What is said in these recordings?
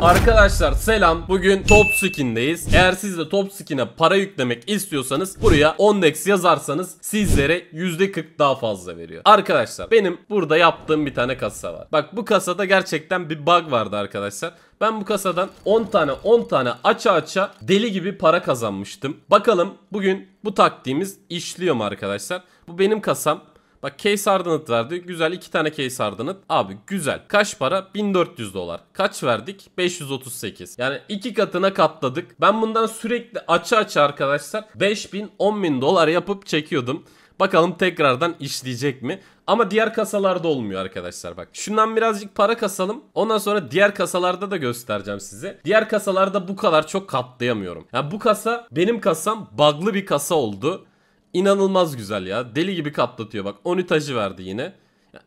Arkadaşlar selam. Bugün Top Skin'deyiz. Eğer siz de Top Skin'e para yüklemek istiyorsanız buraya Ondex yazarsanız sizlere %40 daha fazla veriyor. Arkadaşlar benim burada yaptığım bir tane kasa var. Bak bu kasada gerçekten bir bug vardı arkadaşlar. Ben bu kasadan 10 tane 10 tane aça aça deli gibi para kazanmıştım. Bakalım bugün bu taktiğimiz işliyor mu arkadaşlar? Bu benim kasam. Bak case hardened verdi. Güzel iki tane case hardened. Abi güzel. Kaç para? 1400 dolar. Kaç verdik? 538. Yani iki katına katladık. Ben bundan sürekli açı açı arkadaşlar 5000 10000 dolar yapıp çekiyordum. Bakalım tekrardan işleyecek mi? Ama diğer kasalarda olmuyor arkadaşlar bak. Şundan birazcık para kasalım. Ondan sonra diğer kasalarda da göstereceğim size. Diğer kasalarda bu kadar çok katlayamıyorum. Yani bu kasa benim kasam bug'lı bir kasa oldu inanılmaz güzel ya. Deli gibi katlatıyor bak. Onitajı verdi yine.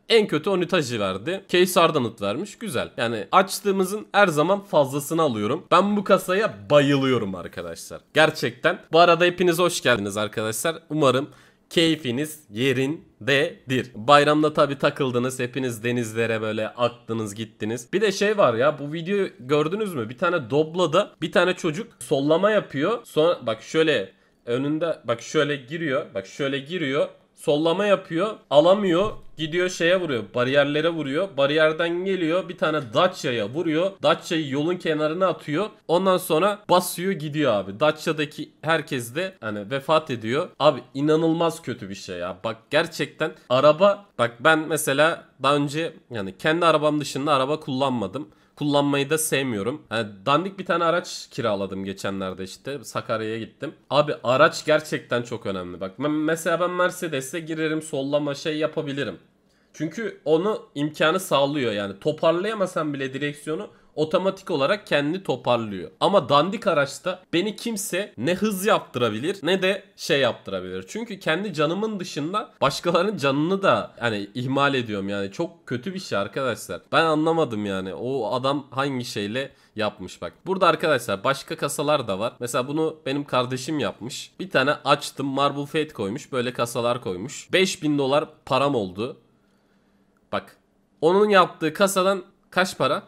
En kötü onitajı tajı verdi. Case Ardanit vermiş. Güzel. Yani açtığımızın her zaman fazlasını alıyorum. Ben bu kasaya bayılıyorum arkadaşlar. Gerçekten. Bu arada hepiniz hoş geldiniz arkadaşlar. Umarım keyfiniz yerindedir. Bayramda tabi takıldınız. Hepiniz denizlere böyle aktınız gittiniz. Bir de şey var ya bu videoyu gördünüz mü? Bir tane da, bir tane çocuk sollama yapıyor. Sonra bak şöyle önünde bak şöyle giriyor. Bak şöyle giriyor. Sollama yapıyor. Alamıyor. Gidiyor şeye vuruyor. Bariyerlere vuruyor. Bariyerden geliyor. Bir tane Dacia'ya vuruyor. Dacia'yı yolun kenarına atıyor. Ondan sonra basıyor gidiyor abi. Dacia'daki herkes de hani vefat ediyor. Abi inanılmaz kötü bir şey ya. Bak gerçekten araba bak ben mesela daha önce yani kendi arabam dışında araba kullanmadım kullanmayı da sevmiyorum. Yani dandik bir tane araç kiraladım geçenlerde işte. Sakarya'ya gittim. Abi araç gerçekten çok önemli. Bak ben, mesela ben Mercedes'e girerim sollama şey yapabilirim. Çünkü onu imkanı sağlıyor yani. toparlayamasan bile direksiyonu otomatik olarak kendini toparlıyor. Ama dandik araçta beni kimse ne hız yaptırabilir ne de şey yaptırabilir. Çünkü kendi canımın dışında başkalarının canını da hani ihmal ediyorum yani. Çok kötü bir şey arkadaşlar. Ben anlamadım yani. O adam hangi şeyle yapmış bak. Burada arkadaşlar başka kasalar da var. Mesela bunu benim kardeşim yapmış. Bir tane açtım Marble Fate koymuş. Böyle kasalar koymuş. 5000 dolar param oldu. Bak. Onun yaptığı kasadan kaç para?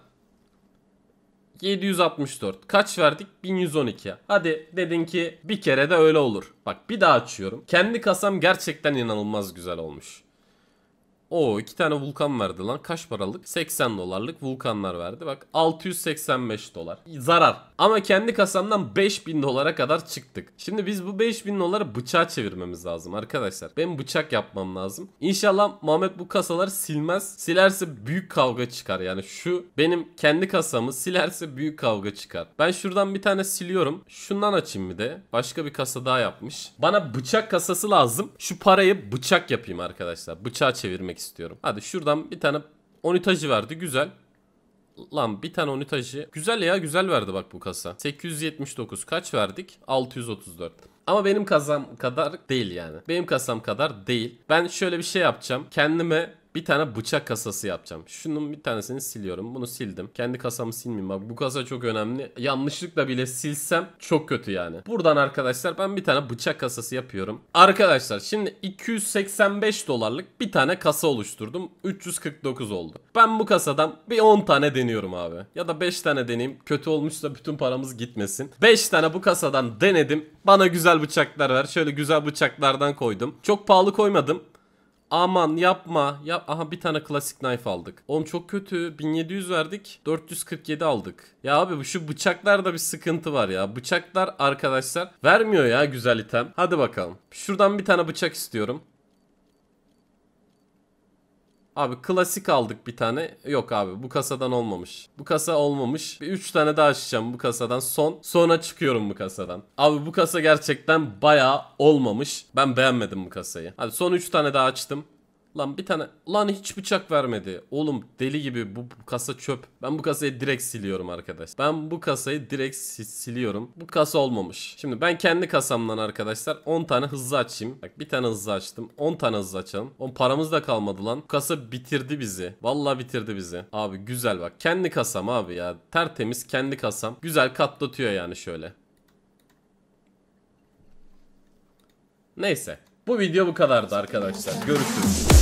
764. Kaç verdik? 1112. Hadi dedin ki bir kere de öyle olur. Bak bir daha açıyorum. Kendi kasam gerçekten inanılmaz güzel olmuş. O iki tane vulkan verdi lan. Kaç paralık? 80 dolarlık vulkanlar verdi. Bak 685 dolar. Zarar. Ama kendi kasamdan 5000 dolara kadar çıktık. Şimdi biz bu 5000 doları bıçağa çevirmemiz lazım arkadaşlar. ben bıçak yapmam lazım. İnşallah Mehmet bu kasaları silmez. Silerse büyük kavga çıkar. Yani şu benim kendi kasamı silerse büyük kavga çıkar. Ben şuradan bir tane siliyorum. Şundan açayım bir de. Başka bir kasa daha yapmış. Bana bıçak kasası lazım. Şu parayı bıçak yapayım arkadaşlar. Bıçağa çevirmek istiyorum. Hadi şuradan bir tane onitajı verdi güzel. Lan bir tane onitajı. Güzel ya güzel verdi bak bu kasa. 879 kaç verdik? 634. Ama benim kasam kadar değil yani. Benim kasam kadar değil. Ben şöyle bir şey yapacağım. Kendime bir tane bıçak kasası yapacağım. Şunun bir tanesini siliyorum. Bunu sildim. Kendi kasamı silmeyeyim. Bak bu kasa çok önemli. Yanlışlıkla bile silsem çok kötü yani. Buradan arkadaşlar ben bir tane bıçak kasası yapıyorum. Arkadaşlar şimdi 285 dolarlık bir tane kasa oluşturdum. 349 oldu. Ben bu kasadan bir 10 tane deniyorum abi. Ya da 5 tane deneyim. Kötü olmuşsa bütün paramız gitmesin. 5 tane bu kasadan denedim. Bana güzel bıçaklar ver. Şöyle güzel bıçaklardan koydum. Çok pahalı koymadım. Aman yapma. Yap aha bir tane klasik knife aldık. Oğlum çok kötü. 1700 verdik. 447 aldık. Ya abi şu bıçaklarda bir sıkıntı var ya. Bıçaklar arkadaşlar vermiyor ya güzel item. Hadi bakalım. Şuradan bir tane bıçak istiyorum. Abi klasik aldık bir tane. Yok abi bu kasadan olmamış. Bu kasa olmamış. Bir 3 tane daha açacağım bu kasadan. Son. Sonra çıkıyorum bu kasadan. Abi bu kasa gerçekten baya olmamış. Ben beğenmedim bu kasayı. Hadi son üç tane daha açtım. Lan bir tane lan hiç bıçak vermedi. Oğlum deli gibi bu, bu kasa çöp. Ben bu kasayı direkt siliyorum arkadaş. Ben bu kasayı direkt si siliyorum. Bu kasa olmamış. Şimdi ben kendi kasamdan arkadaşlar 10 tane hızlı açayım. Bak bir tane hızlı açtım. 10 tane hızlı açalım. On paramız da kalmadı lan. Bu kasa bitirdi bizi. Vallahi bitirdi bizi. Abi güzel bak. Kendi kasam abi ya. Tertemiz kendi kasam. Güzel katlatıyor yani şöyle. Neyse. Bu video bu kadardı arkadaşlar. Görüşürüz.